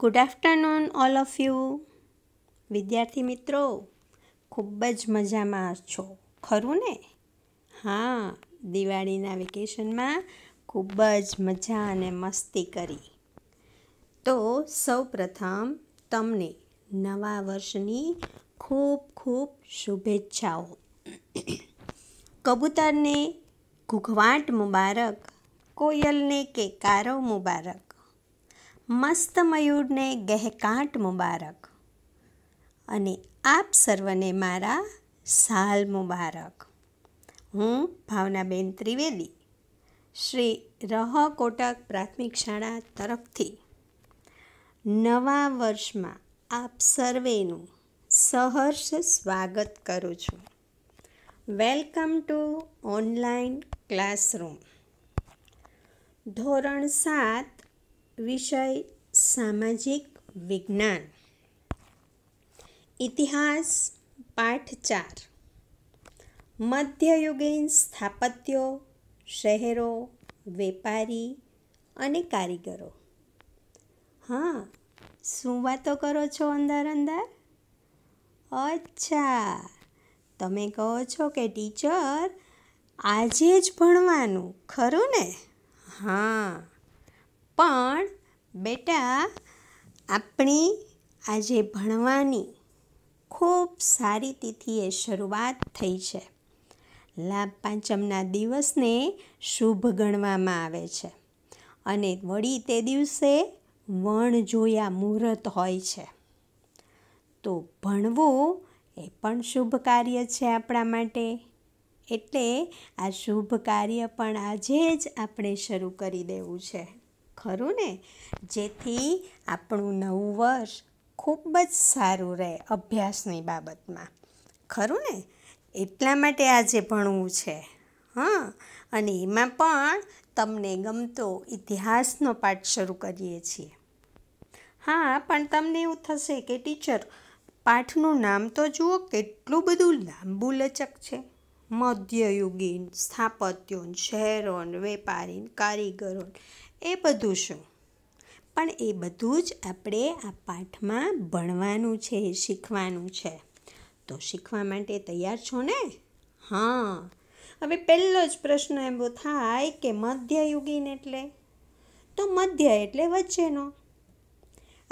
good afternoon all of you વિદ્યાર્થી મિત્રો ખૂબ જ મજામાં છો ખરું ને હા દિવાળીના વેકેશનમાં ખૂબ જ મજા અને મસ્તી કરી તો સૌ પ્રથમ તમને નવા વર્ષની ખૂબ ખૂબ શુભેચ્છાઓ કબૂતરને ઘૂઘવાટ મુબારક કોયલને કે કારવ મુબારક મસ્ત મયુરને ગહેકાંઠ મુબારક અને આપ સર્વને મારા સાલ મુબારક હું ભાવનાબેન ત્રિવેદી શ્રી રહ કોટક પ્રાથમિક શાળા તરફથી નવા વર્ષમાં આપ સર્વેનું સહર્ષ સ્વાગત કરું છું વેલકમ ટુ ઓનલાઈન ક્લાસરૂમ ધોરણ સાત વિષય સામાજિક વિજ્ઞાન ઇતિહાસ પાઠ ચાર મધ્યયુગીન સ્થાપત્યો શહેરો વેપારી અને કારીગરો હા શું વાતો કરો છો અંદર અંદર અચ્છા તમે કહો છો કે ટીચર આજે જ ભણવાનું ખરું ને હા પણ બેટા આપણી આજે ભણવાની ખૂબ સારી તિથિએ શરૂઆત થઈ છે લાભ પાંચમના દિવસને શુભ ગણવામાં આવે છે અને વળી તે દિવસે વણ જોયા મુહૂર્ત હોય છે તો ભણવું એ પણ શુભ કાર્ય છે આપણા માટે એટલે આ શુભ કાર્ય પણ આજે જ આપણે શરૂ કરી દેવું છે ખરું ને જેથી આપણું નવું વર્ષ ખૂબ જ સારું રહે અભ્યાસની બાબતમાં ખરું ને એટલા માટે આજે ભણવું છે હા અને એમાં પણ તમને ગમતો ઇતિહાસનો પાઠ શરૂ કરીએ છીએ હા પણ તમને એવું થશે કે ટીચર પાઠનું નામ તો જુઓ કેટલું બધું લાંબુ લચક છે મધ્યયુગીન સ્થાપત્યોન શહેરોન વેપારીન કારીગરોન એ બધું શું પણ એ બધું જ આપણે આ પાઠમાં ભણવાનું છે શીખવાનું છે તો શીખવા માટે તૈયાર છો ને હા હવે પહેલો જ પ્રશ્ન એવો થાય કે મધ્યયુગીન એટલે તો મધ્ય એટલે વચ્ચેનો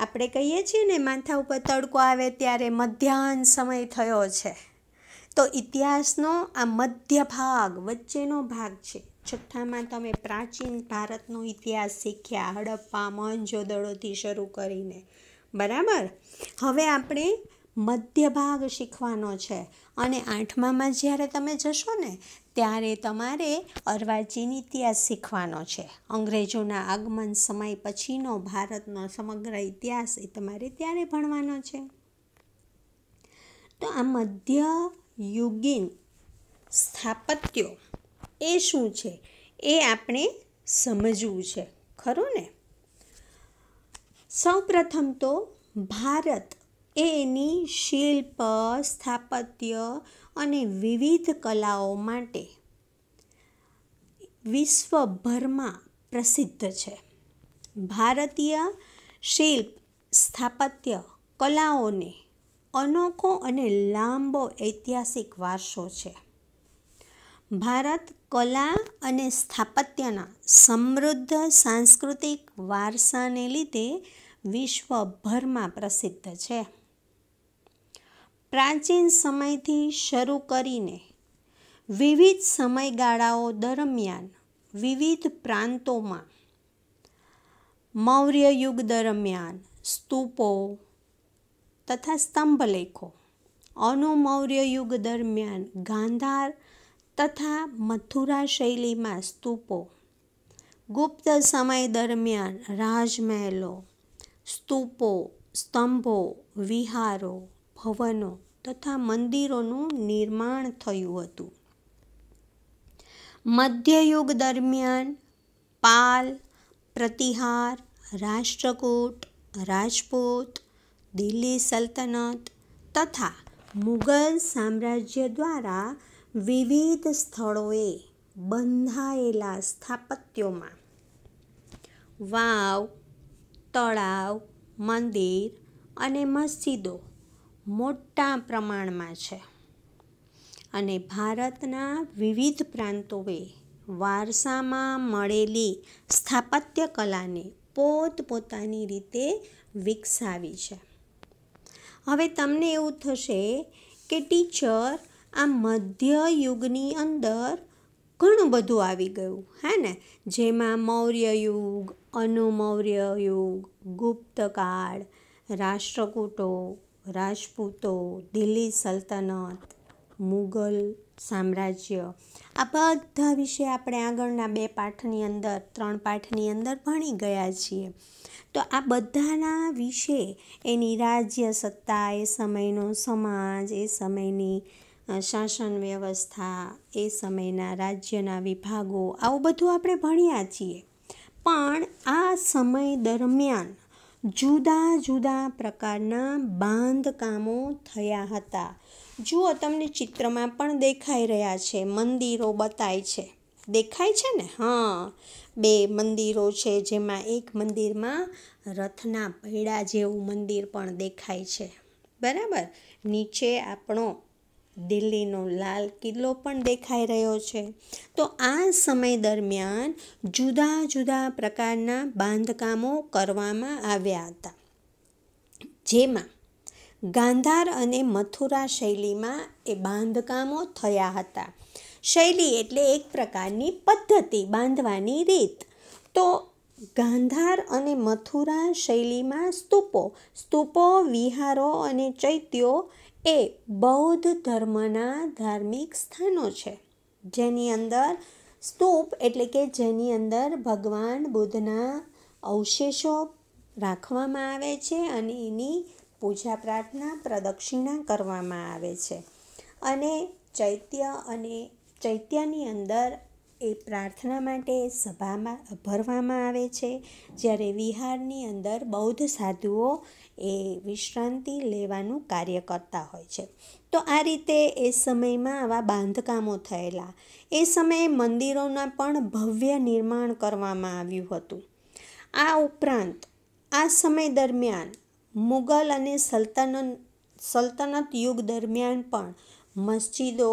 આપણે કહીએ છીએ ને માથા ઉપર તડકો આવે ત્યારે મધ્યાહન સમય થયો છે તો ઇતિહાસનો આ મધ્ય ભાગ વચ્ચેનો ભાગ છે છઠ્ઠામાં તમે પ્રાચીન ભારતનો ઇતિહાસ શીખ્યા હડપ્પા મોહનજોદડોથી શરૂ કરીને બરાબર હવે આપણે મધ્ય ભાગ શીખવાનો છે અને આઠમામાં જ્યારે તમે જશો ને ત્યારે તમારે અર્વાચીન ઇતિહાસ શીખવાનો છે અંગ્રેજોના આગમન સમય પછીનો ભારતનો સમગ્ર ઇતિહાસ એ તમારે ત્યારે ભણવાનો છે તો આ મધ્ય યુગીન સ્થાપત્યો એ શું છે એ આપણે સમજવું છે ખરું ને સૌપ્રથમ તો ભારત એ એની શિલ્પ સ્થાપત્ય અને વિવિધ કલાઓ માટે વિશ્વભરમાં પ્રસિદ્ધ છે ભારતીય શિલ્પ સ્થાપત્ય કલાઓને અનોખો અને લાંબો ઐતિહાસિક વારસો છે ભારત કલા અને સ્થાપત્યના સમૃદ્ધ સાંસ્કૃતિક વારસાને લીધે વિશ્વભરમાં પ્રસિદ્ધ છે પ્રાચીન સમયથી શરૂ કરીને વિવિધ સમયગાળાઓ દરમિયાન વિવિધ પ્રાંતોમાં મૌર્ય યુગ દરમિયાન સ્તૂપો તથા સ્તંભલેખો અનુમૌર્ય યુગ દરમિયાન ગાંધાર તથા મથુરા શૈલીમાં સ્તૂપો ગુપ્ત સમય દરમિયાન રાજમહેલો સ્તૂપો સ્તંભો વિહારો ભવનો તથા મંદિરોનું નિર્માણ થયું હતું મધ્યયુગ દરમિયાન પાલ પ્રતિહાર રાષ્ટ્રકૂટ રાજપૂત દિલ્હી સલ્તનત તથા મુગલ સામ્રાજ્ય દ્વારા વિવિધ સ્થળોએ બંધાયેલા સ્થાપત્યોમાં વાવ તળાવ મંદિર અને મસ્જિદો મોટા પ્રમાણમાં છે અને ભારતના વિવિધ પ્રાંતોએ વારસામાં મળેલી સ્થાપત્ય કલાને પોતપોતાની રીતે વિકસાવી છે હવે તમને એવું થશે કે ટીચર આ મધ્યયુગની અંદર ઘણું બધું આવી ગયું હે ને જેમાં મૌર્ય યુગ અનુમૌર્ય યુગ ગુપ્તકાળ રાષ્ટ્રકૂટો રાજપૂતો દિલ્હી સલ્તનત મુગલ સામ્રાજ્ય આ બધા વિશે આપણે આગળના બે પાઠની અંદર ત્રણ પાઠની અંદર ભણી ગયા છીએ તો આ બધાના વિશે એની રાજ્ય સત્તા એ સમયનો સમાજ એ સમયની શાસન વ્યવસ્થા એ સમયના રાજ્યના વિભાગો આવું બધું આપણે ભણ્યા છીએ પણ આ સમય દરમિયાન જુદા જુદા પ્રકારના બાંધકામો થયા હતા જુઓ તમને ચિત્રમાં પણ દેખાઈ રહ્યા છે મંદિરો બતાય છે દેખાય છે ને હા બે મંદિરો છે જેમાં એક મંદિરમાં રથના પૈડા જેવું મંદિર પણ દેખાય છે બરાબર નીચે આપણો દિલ્હીનો લાલ કિલ્લો પણ દેખાઈ રહ્યો છે તો આ સમય દરમિયાન જુદા જુદા પ્રકારના બાંધકામો કરવામાં આવ્યા હતા જેમાં ગાંધાર અને મથુરા શૈલીમાં એ બાંધકામો થયા હતા શૈલી એટલે એક પ્રકારની પદ્ધતિ બાંધવાની રીત તો ગાંધાર અને મથુરા શૈલીમાં સ્તૂપો સ્તૂપો વિહારો અને ચૈત્યો એ બૌદ્ધ ધર્મના ધાર્મિક સ્થાનો છે જેની અંદર સ્તૂપ એટલે કે જેની અંદર ભગવાન બુદ્ધના અવશેષો રાખવામાં આવે છે અને એની પૂજા પ્રાર્થના પ્રદક્ષિણા કરવામાં આવે છે અને ચૈત્ય અને ચૈત્યની અંદર એ પ્રાર્થના માટે સભામાં ભરવામાં આવે છે જ્યારે વિહારની અંદર બૌદ્ધ સાધુઓ એ વિશ્રાંતિ લેવાનું કાર્ય કરતા હોય છે તો આ રીતે એ સમયમાં આવા બાંધકામો થયેલા એ સમયે મંદિરોના પણ ભવ્ય નિર્માણ કરવામાં આવ્યું હતું આ ઉપરાંત આ સમય દરમિયાન મુગલ અને સલ્તનત સલ્તનત યુગ દરમિયાન પણ મસ્જિદો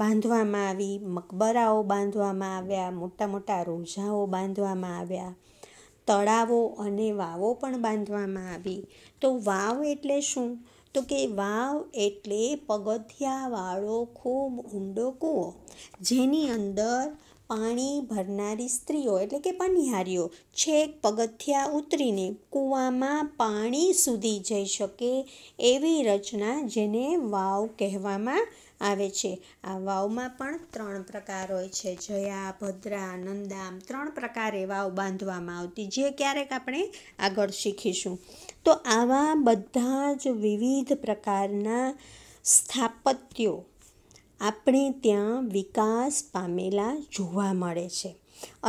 બાંધવામાં આવી મકબરાઓ બાંધવામાં આવ્યા મોટા મોટા રોઝાઓ બાંધવામાં આવ્યા તળાવો અને વાવો પણ બાંધવામાં આવી તો વાવ એટલે શું તો કે વાવ એટલે પગથિયાવાળો ખૂબ ઊંડો કૂવો જેની અંદર પાણી ભરનારી સ્ત્રીઓ એટલે કે પનિહારીઓ છેક પગથિયા ઉતરીને કૂવામાં પાણી સુધી જઈ શકે એવી રચના જેને વાવ કહેવામાં આવે છે આ વાવમાં પણ ત્રણ પ્રકાર હોય છે જયા ભદ્રા નંદામ ત્રણ પ્રકારે વાવ બાંધવામાં આવતી જે ક્યારેક આપણે આગળ શીખીશું તો આવા બધા જ વિવિધ પ્રકારના સ્થાપત્યો આપણે ત્યાં વિકાસ પામેલા જોવા મળે છે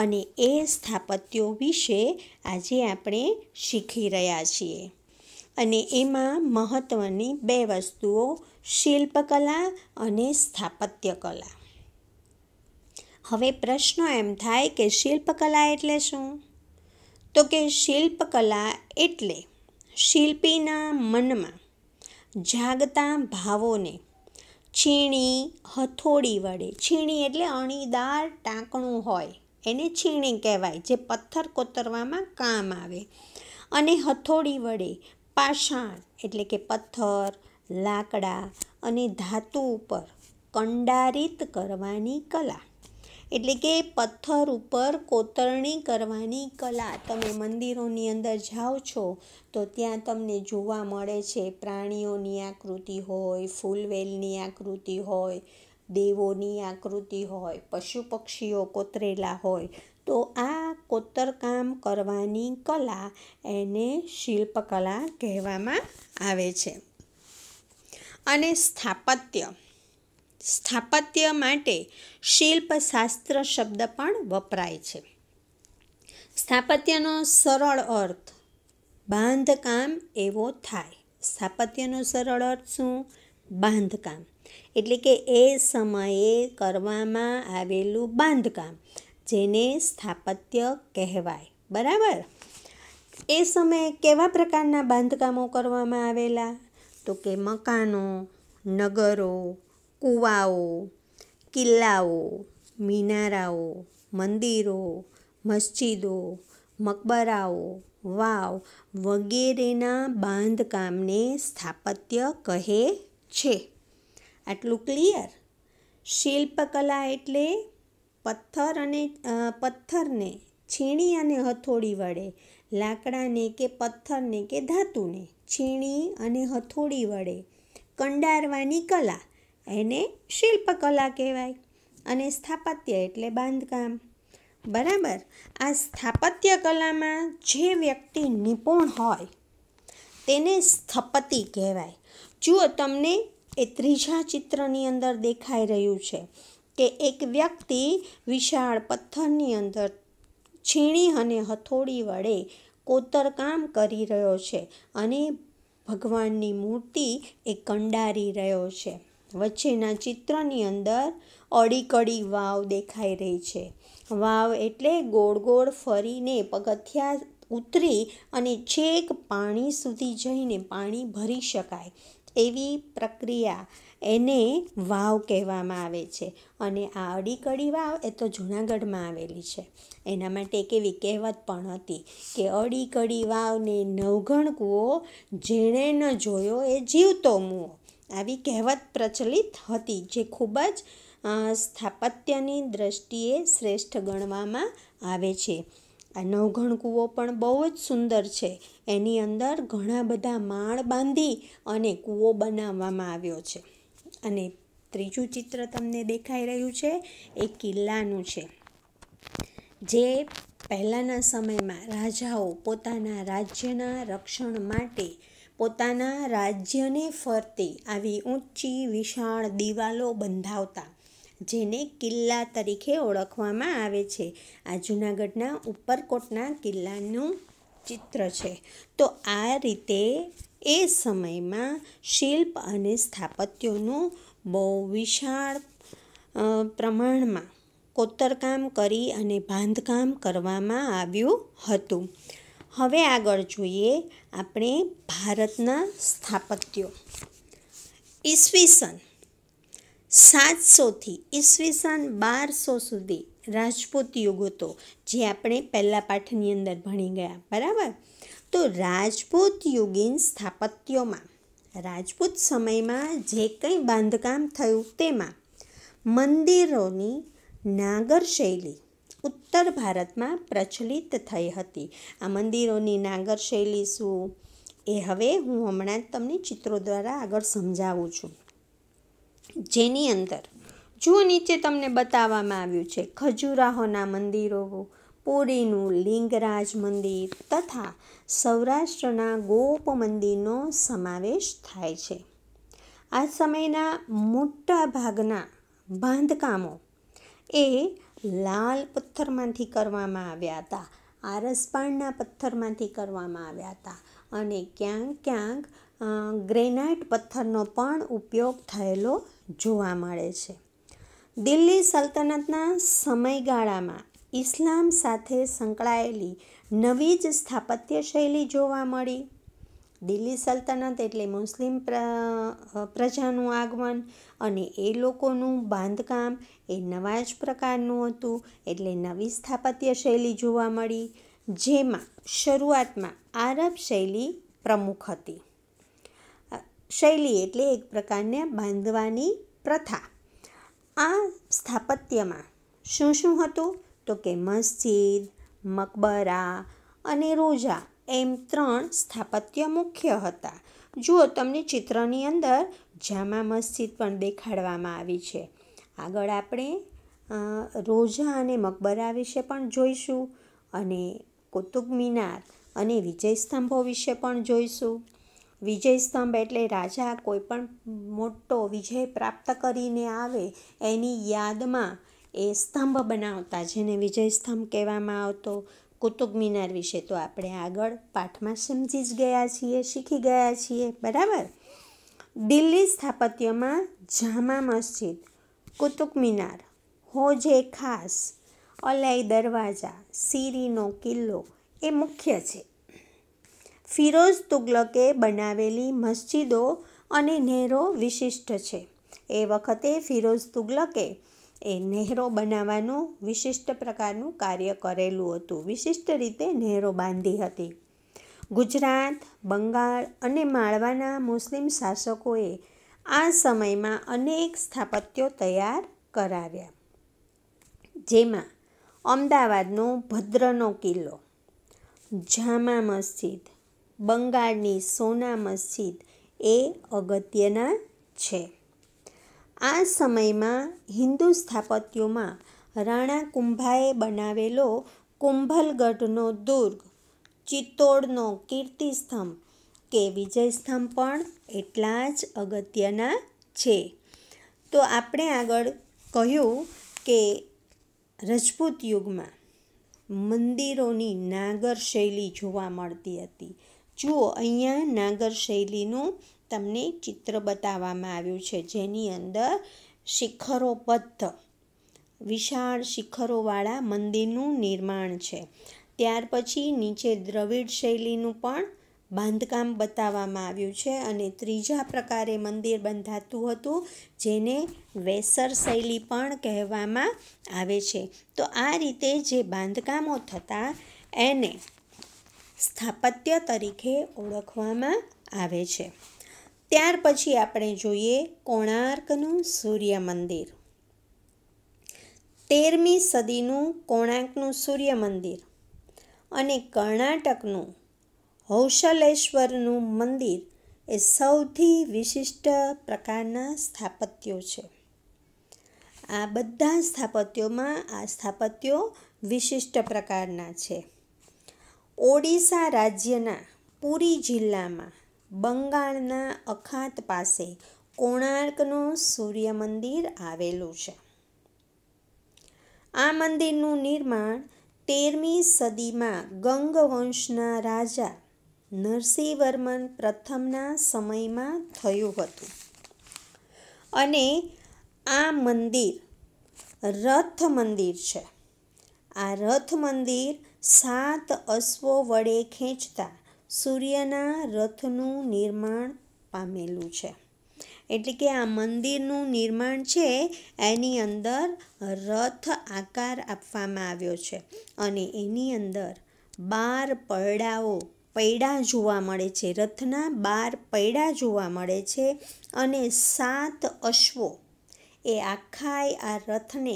અને એ સ્થાપત્યો વિશે આજે આપણે શીખી રહ્યા છીએ અને એમાં મહત્ત્વની બે વસ્તુઓ શિલ્પકલા અને સ્થાપત્ય કલા હવે પ્રશ્ન એમ થાય કે શિલ્પકલા એટલે શું તો કે શિલ્પકલા એટલે શિલ્પીના મનમાં જાગતા ભાવોને છીણી હથોડી વડે છીણી એટલે અણીદાર ટાંકણું હોય એને છીણી કહેવાય જે પથ્થર કોતરવામાં કામ આવે અને હથોડી વડે પાષાણ એટલે કે પથ્થર લાકડા અને ધાતુ ઉપર કંડારિત કરવાની કલા એટલે કે પથ્થર ઉપર કોતરણી કરવાની કલા તમે મંદિરોની અંદર જાઓ છો તો ત્યાં તમને જોવા મળે છે પ્રાણીઓની આકૃતિ હોય ફૂલવેલની આકૃતિ હોય દેવોની આકૃતિ હોય પશુ પક્ષીઓ કોતરેલા હોય તો આ કોતરકામ કરવાની કલા એને શિલ્પકલા કહેવામાં આવે છે અને સ્થાપત્ય સ્થાપત્ય માટે શિલ્પશાસ્ત્ર શબ્દ પણ વપરાય છે સ્થાપત્યનો સરળ અર્થ બાંધકામ એવો થાય સ્થાપત્યનો સરળ અર્થ શું બાંધકામ એટલે કે એ સમયે કરવામાં આવેલું બાંધકામ જેને સ્થાપત્ય કહેવાય બરાબર એ સમયે કેવા પ્રકારના બાંધકામો કરવામાં આવેલા તો કે મકાનો નગરો કૂવાઓ કિલ્લાઓ મિનારાઓ મંદિરો મસ્જિદો મકબરાઓ વાવ વગેરેના બાંધકામને સ્થાપત્ય કહે છે આટલું ક્લિયર શિલ્પકલા એટલે પથ્થર અને પથ્થરને છીણી અને હથોડી વડે લાકડાને કે પથ્થરને કે ધાતુને છીણી અને હથોડી વડે કંડારવાની કલા એને શિલ્પકલા કહેવાય અને સ્થાપત્ય એટલે બાંધકામ બરાબર આ સ્થાપત્ય કલામાં જે વ્યક્તિ નિપુણ હોય તેને સ્થપતિ કહેવાય જુઓ તમને એ ત્રીજા ચિત્રની અંદર દેખાઈ રહ્યું છે કે એક વ્યક્તિ વિશાળ પથ્થરની અંદર છીણી અને હથોડી વડે કોતરકામ કરી રહ્યો છે અને ભગવાનની મૂર્તિ એ કંડારી રહ્યો છે વચ્ચેના ચિત્રની અંદર અડીકડી વાવ દેખાઈ રહી છે વાવ એટલે ગોળ ગોળ ફરીને પગથિયા ઉતરી અને છેક પાણી સુધી જઈને પાણી ભરી શકાય એવી પ્રક્રિયા એને વાવ કહેવામાં આવે છે અને આ અડીકડી વાવ એ તો જુનાગઢમાં આવેલી છે એના માટે એક એવી કહેવત પણ હતી કે અડીકડી વાવને નવઘણ કૂવો જેણે ન જોયો એ જીવતો મૂવો આવી કહેવત પ્રચલિત હતી જે ખૂબ જ સ્થાપત્યની દ્રષ્ટિએ શ્રેષ્ઠ ગણવામાં આવે છે આ નવઘણ કૂવો પણ બહુ જ સુંદર છે એની અંદર ઘણા બધા માળ બાંધી અને કૂવો બનાવવામાં આવ્યો છે અને ત્રીજું ચિત્ર તમને દેખાઈ રહ્યું છે એ કિલ્લાનું છે જે પહેલાંના સમયમાં રાજાઓ પોતાના રાજ્યના રક્ષણ માટે પોતાના રાજ્યને ફરતી આવી ઊંચી વિશાળ દિવાલો બંધાવતા જેને કિલ્લા તરીકે ઓળખવામાં આવે છે આ જૂનાગઢના ઉપરકોટના કિલ્લાનું ચિત્ર છે તો આ રીતે એ સમયમાં શિલ્પ અને સ્થાપત્યોનું બહુ વિશાળ પ્રમાણમાં કોતરકામ કરી અને બાંધકામ કરવામાં આવ્યું હતું હવે આગળ જોઈએ આપણે ભારતના સ્થાપત્યો ઈસવીસન સાતસોથી ઈસવીસન બારસો સુધી રાજપૂત યુગ હતો જે આપણે પહેલાં પાઠની અંદર ભણી ગયા બરાબર તો રાજપૂત યુગીન સ્થાપત્યોમાં રાજપૂત સમયમાં જે કંઈ બાંધકામ થયું તેમાં મંદિરોની નાગર શૈલી ઉત્તર ભારતમાં પ્રચલિત થઈ હતી આ મંદિરોની નાગર શૈલી શું એ હવે હું હમણાં જ તમને ચિત્રો દ્વારા આગળ સમજાવું છું જેની અંદર જુઓ નીચે તમને બતાવવામાં આવ્યું છે ખજુરાહોના મંદિરો પુરીનું લિંગરાજ મંદિર તથા સૌરાષ્ટ્રના ગોપ મંદિરનો સમાવેશ થાય છે આ સમયના મોટા ભાગના બાંધકામો એ લાલ પથ્થરમાંથી કરવામાં આવ્યા હતા આરસપાણના પથ્થરમાંથી કરવામાં આવ્યા હતા અને ક્યાંક ક્યાંક ગ્રેનાઇટ પથ્થરનો પણ ઉપયોગ થયેલો જોવા મળે છે દિલ્હી સલ્તનતના સમયગાળામાં ઇસ્લામ સાથે સંકળાયેલી નવી જ સ્થાપત્ય શૈલી જોવા મળી દિલ્હી સલ્તનત એટલે મુસ્લિમ પ્ર પ્રજાનું આગમન અને એ લોકોનું બાંધકામ એ નવા જ પ્રકારનું હતું એટલે નવી સ્થાપત્ય શૈલી જોવા મળી જેમાં શરૂઆતમાં આરબ શૈલી પ્રમુખ હતી શૈલી એટલે એક પ્રકારને બાંધવાની પ્રથા આ સ્થાપત્યમાં શું શું હતું તો કે મસ્જિદ મકબરા અને રોજા એમ ત્રણ સ્થાપત્ય મુખ્ય હતા જુઓ તમને ચિત્રની અંદર જામા મસ્જિદ પણ દેખાડવામાં આવી છે આગળ આપણે રોજા અને મકબરા વિશે પણ જોઈશું અને કુતુબ મિનાર અને વિજય સ્તંભો વિશે પણ જોઈશું વિજય સ્તંભ એટલે રાજા કોઈ પણ મોટો વિજય પ્રાપ્ત કરીને આવે એની યાદમાં એ સ્તંભ બનાવતા જેને વિજય સ્તંભ કહેવામાં આવતો કુતુબ મિનાર વિશે તો આપણે આગળ પાઠમાં સમજી જ ગયા છીએ શીખી ગયા છીએ બરાબર દિલ્હી સ્થાપત્યમાં જામા મસ્જિદ કુતુબ મિનાર હોજે ખાસ અલાઈ દરવાજા સીરીનો કિલ્લો એ મુખ્ય છે ફિરોઝ તુગલકે બનાવેલી મસ્જિદો અને નહેરો વિશિષ્ટ છે એ વખતે ફિરોઝ તુગલકે એ નહેરો બનાવવાનું વિશિષ્ટ પ્રકારનું કાર્ય કરેલું હતું વિશિષ્ટ રીતે નહેરો બાંધી હતી ગુજરાત બંગાળ અને માળવાના મુસ્લિમ શાસકોએ આ સમયમાં અનેક સ્થાપત્યો તૈયાર કરાવ્યા જેમાં અમદાવાદનો ભદ્રનો કિલ્લો જામા મસ્જિદ બંગાળની સોના મસ્જિદ એ અગત્યના છે આ સમયમાં હિન્દુ સ્થાપત્યોમાં રાણા કુંભાએ બનાવેલો કુંભલગઢનો દુર્ગ ચિત્તોડનો કીર્તિસ્તંભ કે વિજયસ્તંભ પણ એટલા જ અગત્યના છે તો આપણે આગળ કહ્યું કે રજપૂત યુગમાં મંદિરોની નાગર શૈલી જોવા મળતી હતી જુઓ અહીંયા નાગર શૈલીનું તમને ચિત્ર બતાવવામાં આવ્યું છે જેની અંદર શિખરોબદ્ધ વિશાળ શિખરોવાળા મંદિરનું નિર્માણ છે ત્યાર પછી નીચે દ્રવિડ શૈલીનું પણ બાંધકામ બતાવવામાં આવ્યું છે અને ત્રીજા પ્રકારે મંદિર બંધાતું હતું જેને વેસર શૈલી પણ કહેવામાં આવે છે તો આ રીતે જે બાંધકામો થતા એને સ્થાપત્ય તરીકે ઓળખવામાં આવે છે ત્યાર પછી આપણે જોઈએ કોણાર્કનું સૂર્ય મંદિર તેરમી સદીનું કોણાર્કનું સૂર્ય મંદિર અને કર્ણાટકનું હૌશલેશ્વરનું મંદિર એ સૌથી વિશિષ્ટ પ્રકારના સ્થાપત્યો છે આ બધા સ્થાપત્યોમાં આ સ્થાપત્યો વિશિષ્ટ પ્રકારના છે ઓડિશા રાજ્યના પુરી જિલ્લામાં બંગાળના અખાત પાસે કોણાર્કનું સૂર્ય મંદિર આવેલું છે આ મંદિરનું નિર્માણ તેરમી સદીમાં ગંગવંશના રાજા નરસિંહવર્મન પ્રથમના સમયમાં થયું હતું અને આ મંદિર રથ મંદિર છે આ રથ મંદિર સાત અશ્વો વડે ખેંચતા સૂર્યના રથનું નિર્માણ પામેલું છે એટલે કે આ મંદિરનું નિર્માણ છે એની અંદર રથ આકાર આપવામાં આવ્યો છે અને એની અંદર બાર પૈડાઓ પૈડા જોવા મળે છે રથના બાર પૈડા જોવા મળે છે અને સાત અશ્વો એ આખાય આ રથને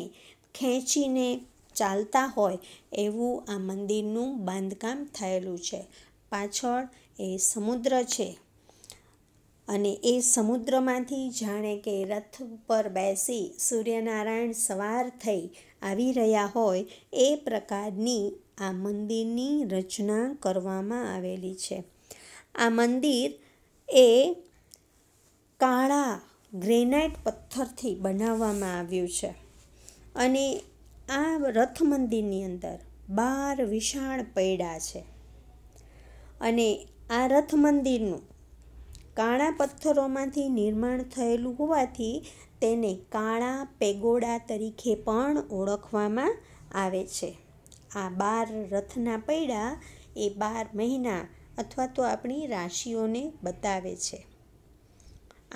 ખેંચીને ચાલતા હોય એવું આ મંદિરનું બાંધકામ થયેલું છે પાછળ એ સમુદ્ર છે અને એ સમુદ્રમાંથી જાણે કે રથ પર બેસી સૂર્યનારાયણ સવાર થઈ આવી રહ્યા હોય એ પ્રકારની આ મંદિરની રચના કરવામાં આવેલી છે આ મંદિર એ કાળા ગ્રેનાઇટ પથ્થરથી બનાવવામાં આવ્યું છે અને આ રથ મંદિરની અંદર બાર વિશાળ પૈડા છે અને આ રથ મંદિરનું કાળા પથ્થરોમાંથી નિર્માણ થયેલું હોવાથી તેને કાળા પેગોડા તરીકે પણ ઓળખવામાં આવે છે આ બાર રથના પૈડા એ બાર મહિના અથવા તો આપણી રાશિઓને બતાવે છે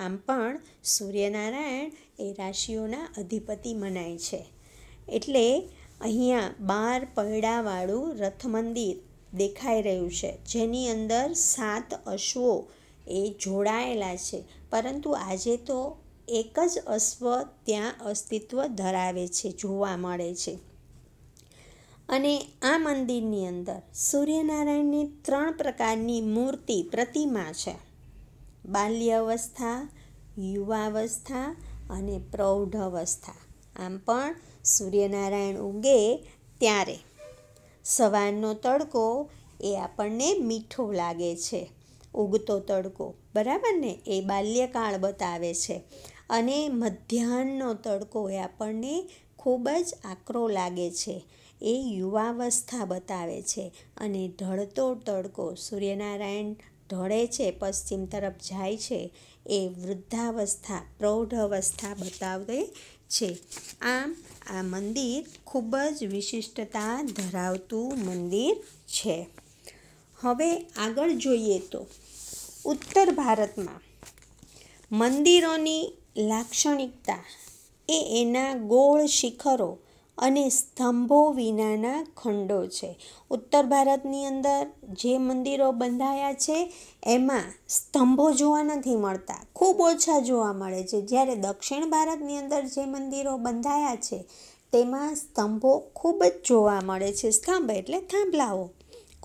આમ પણ સૂર્યનારાયણ એ રાશિઓના અધિપતિ મનાય છે એટલે અહીંયા બાર પૈડાવાળું રથ મંદિર દેખાઈ રહ્યું છે જેની અંદર સાત અશ્વો એ જોડાયેલા છે પરંતુ આજે તો એક જ અશ્વ ત્યાં અસ્તિત્વ ધરાવે છે જોવા મળે છે અને આ મંદિરની અંદર સૂર્યનારાયણની ત્રણ પ્રકારની મૂર્તિ પ્રતિમા છે બાલ્યાવસ્થા યુવાવસ્થા અને પ્રૌઢ અવસ્થા આમ પણ સૂર્યનારાયણ ઉગે ત્યારે સવારનો તડકો એ આપણને મીઠો લાગે છે ઉગતો તડકો બરાબર ને એ બાલ્યકાળ બતાવે છે અને મધ્યાહનનો તડકો એ આપણને ખૂબ જ આકરો લાગે છે એ યુવાવસ્થા બતાવે છે અને ઢળતો તડકો સૂર્યનારાયણ ઢળે છે પશ્ચિમ તરફ જાય છે એ વૃદ્ધાવસ્થા પ્રૌઢ અવસ્થા બતાવે છે આમ આ મંદિર ખૂબ જ વિશિષ્ટતા ધરાવતું મંદિર છે હવે આગળ જોઈએ તો ઉત્તર ભારતમાં મંદિરોની લાક્ષણિકતા એ એના ગોળ શિખરો અને સ્તંભો વિનાના ખંડો છે ઉત્તર ભારતની અંદર જે મંદિરો બંધાયા છે એમાં સ્તંભો જોવા નથી મળતા ખૂબ ઓછા જોવા મળે છે જ્યારે દક્ષિણ ભારતની અંદર જે મંદિરો બંધાયા છે તેમાં સ્તંભો ખૂબ જ જોવા મળે છે સ્તંભ એટલે થાંભલાઓ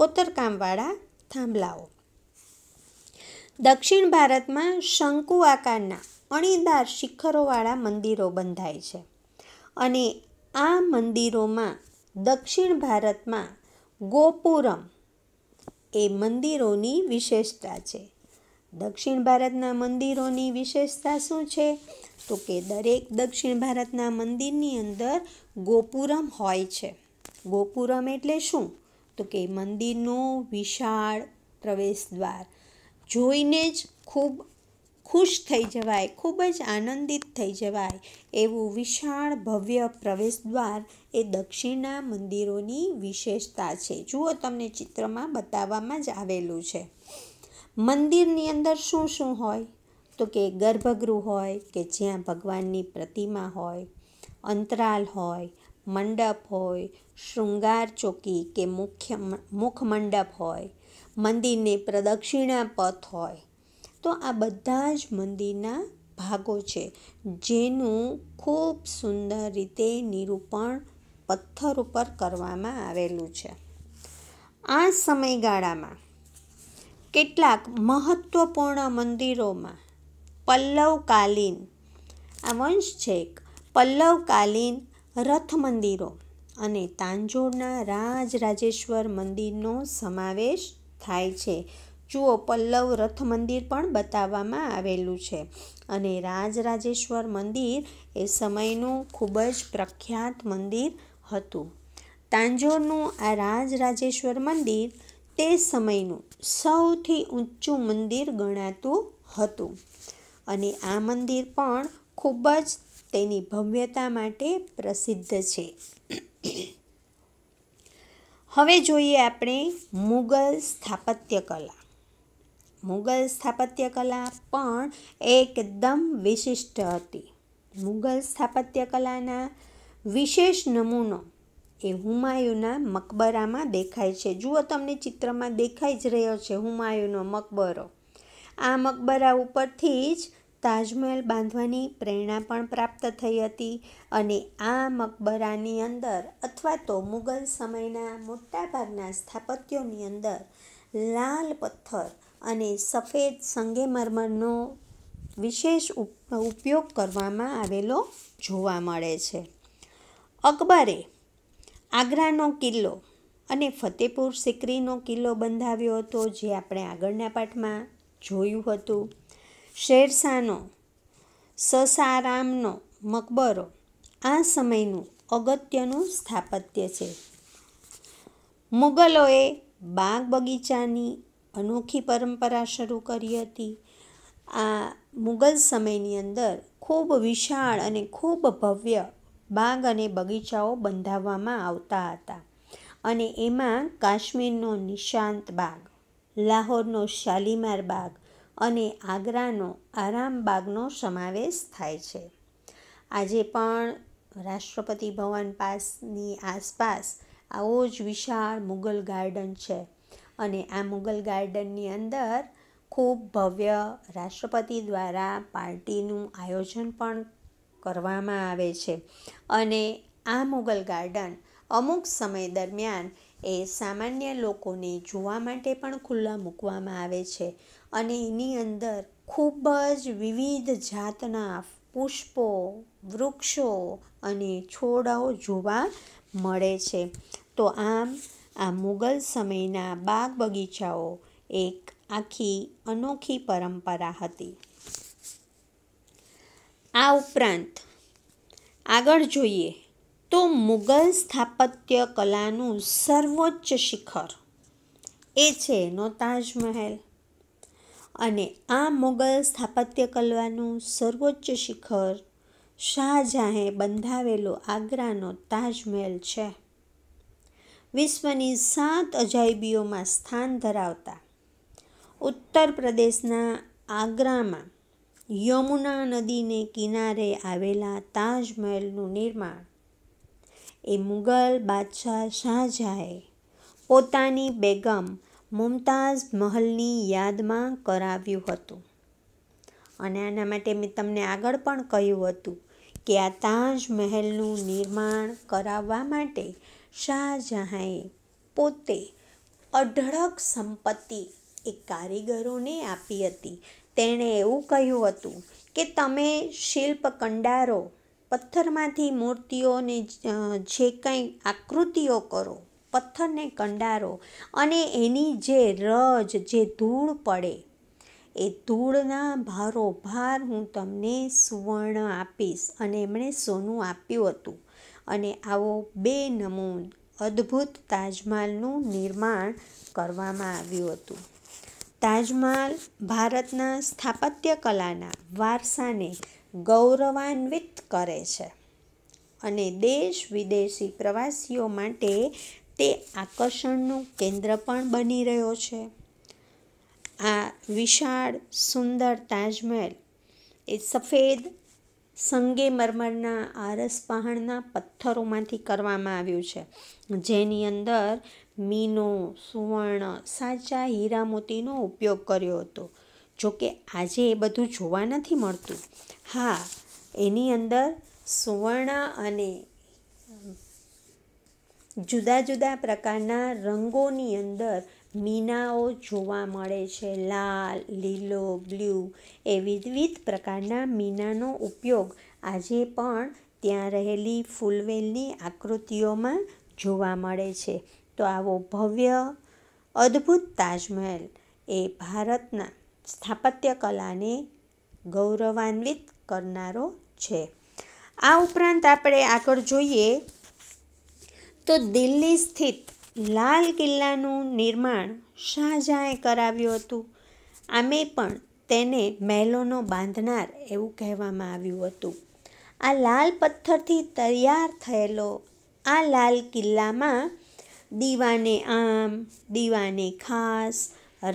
કોતરકામવાળા થાંભલાઓ દક્ષિણ ભારતમાં શંકુ આકારના અણીદાર શિખરોવાળા મંદિરો બંધાય છે અને આ મંદિરોમાં દક્ષિણ ભારતમાં ગોપુરમ એ મંદિરોની વિશેષતા છે દક્ષિણ ભારતના મંદિરોની વિશેષતા શું છે તો કે દરેક દક્ષિણ ભારતના મંદિરની અંદર ગોપુરમ હોય છે ગોપુરમ એટલે શું તો કે મંદિરનો વિશાળ પ્રવેશદ્વાર જોઈને જ ખૂબ ખુશ થઈ જવાય ખૂબ જ આનંદિત થઈ જવાય એવું વિશાળ ભવ્ય પ્રવેશદ્વાર એ દક્ષિણના મંદિરોની વિશેષતા છે જુઓ તમને ચિત્રમાં બતાવવામાં જ આવેલું છે મંદિરની અંદર શું શું હોય તો કે ગર્ભગૃહ હોય કે જ્યાં ભગવાનની પ્રતિમા હોય અંતરાલ હોય મંડપ હોય શૃંગાર ચોકી કે મુખ્ય મુખમંડપ હોય મંદિરને પ્રદક્ષિણા પથ હોય તો આ બધા જ મંદિરના ભાગો છે જેનું ખૂબ સુંદર રીતે નિરૂપણ પથ્થર ઉપર કરવામાં આવેલું છે આ સમયગાળામાં કેટલાક મહત્ત્વપૂર્ણ મંદિરોમાં પલ્લવકાલીન આ વંશ છે એક પલ્લવકાલીન રથ મંદિરો અને તાંજોરના રાજરાજેશ્વર મંદિરનો સમાવેશ થાય છે જુઓ પલ્લવ રથ મંદિર પણ બતાવવામાં આવેલું છે અને રાજરાજેશ્વર મંદિર એ સમયનું ખૂબ જ પ્રખ્યાત મંદિર હતું તાંજોરનું આ રાજરાજેશ્વર મંદિર તે સમયનું સૌથી ઊંચું મંદિર ગણાતું હતું અને આ મંદિર પણ ખૂબ જ તેની ભવ્યતા માટે પ્રસિદ્ધ છે હવે જોઈએ આપણે મુગલ સ્થાપત્ય કલા મુગલ સ્થાપત્યકલા પણ એકદમ વિશિષ્ટ હતી મુગલ સ્થાપત્યકલાના વિશેષ નમૂનો એ હુમાયુના મકબરામાં દેખાય છે જુઓ તમને ચિત્રમાં દેખાઈ જ રહ્યો છે હુમાયુનો મકબરો આ મકબરા ઉપરથી જ તાજમહેલ બાંધવાની પ્રેરણા પણ પ્રાપ્ત થઈ હતી અને આ મકબરાની અંદર અથવા તો મુગલ સમયના મોટાભાગના સ્થાપત્યોની અંદર લાલ પથ્થર અને સફેદ સંગેમરમરનો વિશેષ ઉપયોગ કરવામાં આવેલો જોવા મળે છે અકબરે આગ્રાનો કિલ્લો અને ફતેપુર સિકરીનો કિલ્લો બંધાવ્યો હતો જે આપણે આગળના પાઠમાં જોયું હતું શેરશાહનો સસારામનો મકબરો આ સમયનું અગત્યનું સ્થાપત્ય છે મુગલોએ બાગ બગીચાની અનોખી પરંપરા શરૂ કરી હતી આ મુગલ સમયની અંદર ખૂબ વિશાળ અને ખૂબ ભવ્ય બાગ અને બગીચાઓ બંધાવવામાં આવતા હતા અને એમાં કાશ્મીરનો નિશાંત બાગ લાહોરનો શાલીમાર બાગ અને આગ્રાનો આરામ બાગનો સમાવેશ થાય છે આજે પણ રાષ્ટ્રપતિ ભવન પાસની આસપાસ આવો જ વિશાળ મુગલ ગાર્ડન છે અને આ મુગલ ગાર્ડનની અંદર ખૂબ ભવ્ય રાષ્ટ્રપતિ દ્વારા પાર્ટીનું આયોજન પણ કરવામાં આવે છે અને આ મુગલ ગાર્ડન અમુક સમય દરમિયાન એ સામાન્ય લોકોને જોવા માટે પણ ખુલ્લા મૂકવામાં આવે છે અને એની અંદર ખૂબ જ વિવિધ જાતના પુષ્પો વૃક્ષો અને છોડાઓ જોવા મળે છે તો આમ આ મુગલ સમયના બાગ બગીચાઓ એક આખી અનોખી પરંપરા હતી આ ઉપરાંત આગળ જોઈએ તો મુગલ સ્થાપત્ય કલાનું સર્વોચ્ચ શિખર એ છે એનો તાજમહેલ અને આ મુગલ સ્થાપત્ય કલાનું સર્વોચ્ચ શિખર શાહજહાંએ બંધાવેલો આગ્રાનો તાજમહેલ છે વિશ્વની સાત અજાયબીઓમાં સ્થાન ધરાવતા ઉત્તર પ્રદેશના આગ્રામાં યમુના નદીને કિનારે આવેલા તાજમહેલનું નિર્માણ એ મુગલ બાદશાહ શાહજહાએ પોતાની બેગમ મુમતાઝ મહલની યાદમાં કરાવ્યું હતું અને આના માટે મેં તમને આગળ પણ કહ્યું હતું કે આ તાજમહેલનું નિર્માણ કરાવવા માટે શાહજહાંએ પોતે અઢળક સંપત્તિ એ કારીગરોને આપી હતી તેણે એવું કહ્યું હતું કે તમે શિલ્પ કંડારો પથ્થરમાંથી મૂર્તિઓને જે કંઈ આકૃતિઓ કરો પથ્થરને કંડારો અને એની જે રજ જે ધૂળ પડે એ ધૂળના ભારોભાર હું તમને સુવર્ણ આપીશ અને એમણે સોનું આપ્યું હતું અને આવો બે નમૂન અદ્ભુત તાજમહાલનું નિર્માણ કરવામાં આવ્યું હતું તાજમહાલ ભારતના સ્થાપત્ય કલાના વારસાને ગૌરવાન્વિત કરે છે અને દેશ વિદેશી પ્રવાસીઓ માટે તે આકર્ષણનું કેન્દ્ર પણ બની રહ્યો છે આ વિશાળ સુંદર તાજમહેલ એ સફેદ સંગેમરમરના મરમરના આરસ પહાણના પથ્થરોમાંથી કરવામાં આવ્યું છે જેની અંદર મીનો સુવર્ણ સાચા હીરા મોતીનો ઉપયોગ કર્યો હતો જોકે આજે એ બધું જોવા નથી મળતું હા એની અંદર સુવર્ણ અને જુદા જુદા પ્રકારના રંગોની અંદર મીનાઓ જોવા મળે છે લાલ લીલો બ્લુ એ વિવિધ પ્રકારના મીનાનો ઉપયોગ આજે પણ ત્યાં રહેલી ફૂલવેલની આકૃતિઓમાં જોવા મળે છે તો આવો ભવ્ય અદ્ભુત તાજમહેલ એ ભારતના સ્થાપત્ય કલાને ગૌરવાન્વિત કરનારો છે આ ઉપરાંત આપણે આગળ જોઈએ તો દિલ્હી સ્થિત લાલ કિલ્લાનું નિર્માણ શાહજહાંએ કરાવ્યું હતું આમે પણ તેને મહેલોનો બાંધનાર એવું કહેવામાં આવ્યું હતું આ લાલ પથ્થરથી તૈયાર થયેલો આ લાલ કિલ્લામાં દીવાને આમ દીવાને ખાસ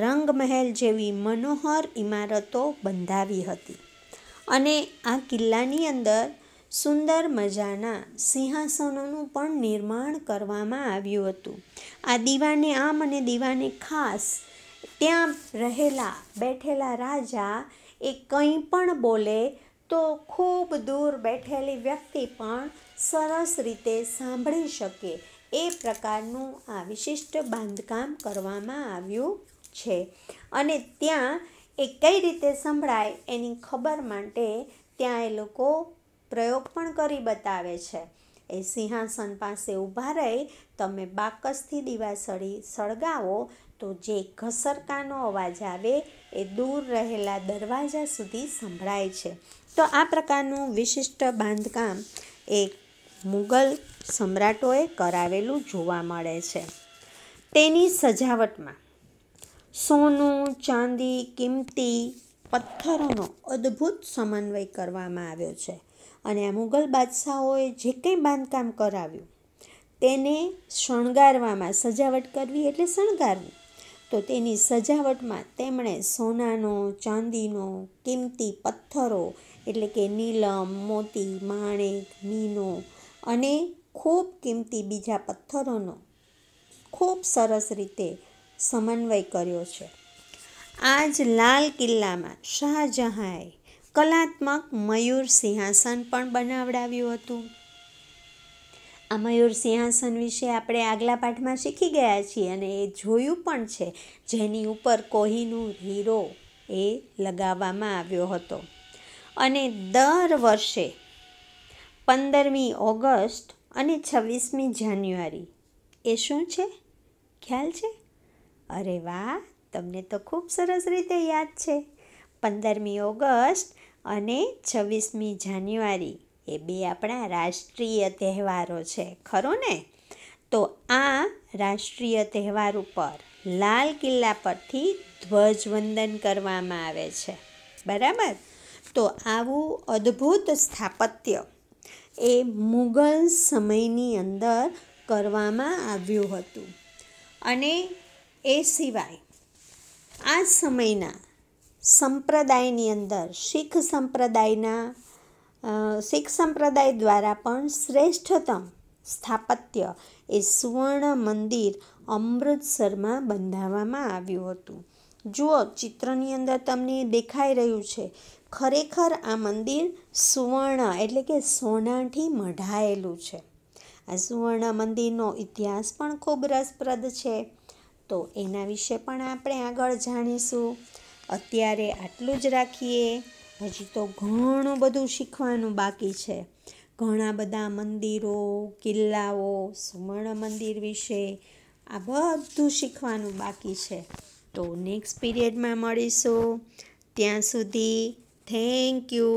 રંગમહેલ જેવી મનોહર ઇમારતો બંધાવી હતી અને આ કિલ્લાની અંદર સુંદર મજાના સિંહાસનોનું પણ નિર્માણ કરવામાં આવ્યું હતું આ દીવાને આમ અને દીવાને ખાસ ત્યાં રહેલા બેઠેલા રાજા એ કંઈ પણ બોલે તો ખૂબ દૂર બેઠેલી વ્યક્તિ પણ સરસ રીતે સાંભળી શકે એ પ્રકારનું આ વિશિષ્ટ બાંધકામ કરવામાં આવ્યું છે અને ત્યાં એ કઈ રીતે સંભળાય એની ખબર માટે ત્યાં એ લોકો પ્રયોગ પણ કરી બતાવે છે એ સિંહાસન પાસે ઊભા રહી તમે બાકસથી દીવા સળી સળગાવો તો જે ઘસરકાનો અવાજ આવે એ દૂર રહેલા દરવાજા સુધી સંભળાય છે તો આ પ્રકારનું વિશિષ્ટ બાંધકામ એ મુગલ સમ્રાટોએ કરાવેલું જોવા મળે છે તેની સજાવટમાં સોનું ચાંદી કિંમતી પથ્થરોનો અદ્ભુત સમન્વય કરવામાં આવ્યો છે અને આ મુગલ બાદશાહોએ જે કંઈ બાંધકામ કરાવ્યું તેને શણગારવામાં સજાવટ કરવી એટલે શણગારવું તો તેની સજાવટમાં તેમણે સોનાનો ચાંદીનો કિંમતી પથ્થરો એટલે કે નીલમ મોતી માણેક મીનો અને ખૂબ કિંમતી બીજા પથ્થરોનો ખૂબ સરસ રીતે સમન્વય કર્યો છે આ જ લાલ કિલ્લામાં શાહજહાંએ કલાત્મક મયુર સિંહાસન પણ બનાવડાવ્યું હતું આ મયુર સિંહાસન વિશે આપણે આગલા પાઠમાં શીખી ગયા છીએ અને એ જોયું પણ છે જેની ઉપર કોહીનું હીરો એ લગાવવામાં આવ્યો હતો અને દર વર્ષે પંદરમી ઓગસ્ટ અને છવ્વીસમી જાન્યુઆરી એ શું છે ખ્યાલ છે અરે વાહ તમને તો ખૂબ સરસ રીતે યાદ છે પંદરમી ઓગસ્ટ અને છવ્વીસમી જાન્યુઆરી એ બે આપણા રાષ્ટ્રીય તહેવારો છે ખરો ને તો આ રાષ્ટ્રીય તહેવાર ઉપર લાલ કિલ્લા પરથી ધ્વજવંદન કરવામાં આવે છે બરાબર તો આવું અદ્ભુત સ્થાપત્ય એ મુગલ સમયની અંદર કરવામાં આવ્યું હતું અને એ સિવાય આ સમયના સંપ્રદાયની અંદર શીખ સંપ્રદાયના શીખ સંપ્રદાય દ્વારા પણ શ્રેષ્ઠતમ સ્થાપત્ય એ સુવર્ણ મંદિર અમૃતસરમાં બંધાવવામાં આવ્યું હતું જુઓ ચિત્રની અંદર તમને દેખાઈ રહ્યું છે ખરેખર આ મંદિર સુવર્ણ એટલે કે સોનાથી મઢાયેલું છે આ સુવર્ણ મંદિરનો ઇતિહાસ પણ ખૂબ રસપ્રદ છે તો એના વિશે પણ આપણે આગળ જાણીશું અત્યારે આટલું જ રાખીએ હજી તો ઘણું બધું શીખવાનું બાકી છે ઘણા બધા મંદિરો કિલ્લાઓ સુવર્ણ મંદિર વિશે આ બધું શીખવાનું બાકી છે તો નેક્સ્ટ પીરિયડમાં મળીશું ત્યાં સુધી થેન્ક યુ